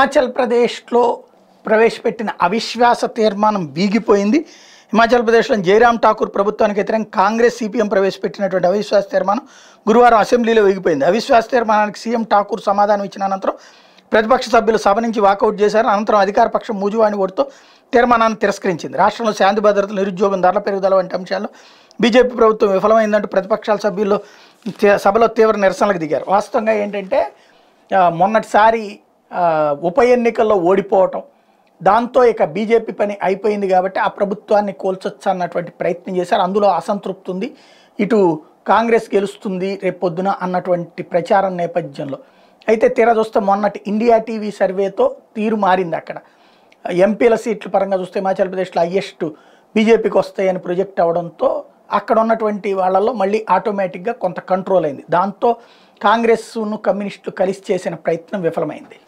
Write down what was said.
హిమాచల్ ప్రదేశ్లో ప్రవేశపెట్టిన అవిశ్వాస తీర్మానం వీగిపోయింది హిమాచల్ ప్రదేశ్లో జయరామ్ ఠాకూర్ ప్రభుత్వానికి వ్యతిరేకంగా కాంగ్రెస్ సిపిఎం ప్రవేశపెట్టినటువంటి అవిశ్వాస తీర్మానం గురువారం అసెంబ్లీలో వీగిపోయింది అవిశ్వాస తీర్మానానికి సీఎం ఠాకూర్ సమాధానం ఇచ్చిన అనంతరం ప్రతిపక్ష సభ్యులు సభ నుంచి వాకౌట్ చేశారు అనంతరం అధికార పక్షం మూజువాణి ఓటుతో తీర్మానాన్ని తిరస్కరించింది రాష్ట్రంలో శాంతి భద్రత నిరుద్యోగం ధరల పెరుగుదల వంటి అంశాల్లో బీజేపీ ప్రభుత్వం విఫలమైందంటూ ప్రతిపక్షాల సభ్యులు సభలో తీవ్ర నిరసనలకు దిగారు వాస్తవంగా ఏంటంటే మొన్నటిసారి ఉప ఎన్నికల్లో ఓడిపోవటం దాంతో ఇక బీజేపీ పని అయిపోయింది కాబట్టి ఆ ప్రభుత్వాన్ని కోల్చొచ్చు అన్నటువంటి ప్రయత్నం చేశారు అందులో అసంతృప్తి ఉంది ఇటు కాంగ్రెస్ గెలుస్తుంది రేపొద్దున అన్నటువంటి ప్రచారం నేపథ్యంలో అయితే తీరా చూస్తే మొన్నటి ఇండియా టీవీ సర్వేతో తీరు మారింది అక్కడ ఎంపీల సీట్ల పరంగా చూస్తే హిమాచల్ ప్రదేశ్లో హయ్యెస్ట్ బీజేపీకి వస్తాయని ప్రొజెక్ట్ అవడంతో అక్కడ ఉన్నటువంటి వాళ్ళలో మళ్ళీ ఆటోమేటిక్గా కొంత కంట్రోల్ అయింది దాంతో కాంగ్రెస్ను కమ్యూనిస్టులు కలిసి చేసిన ప్రయత్నం విఫలమైంది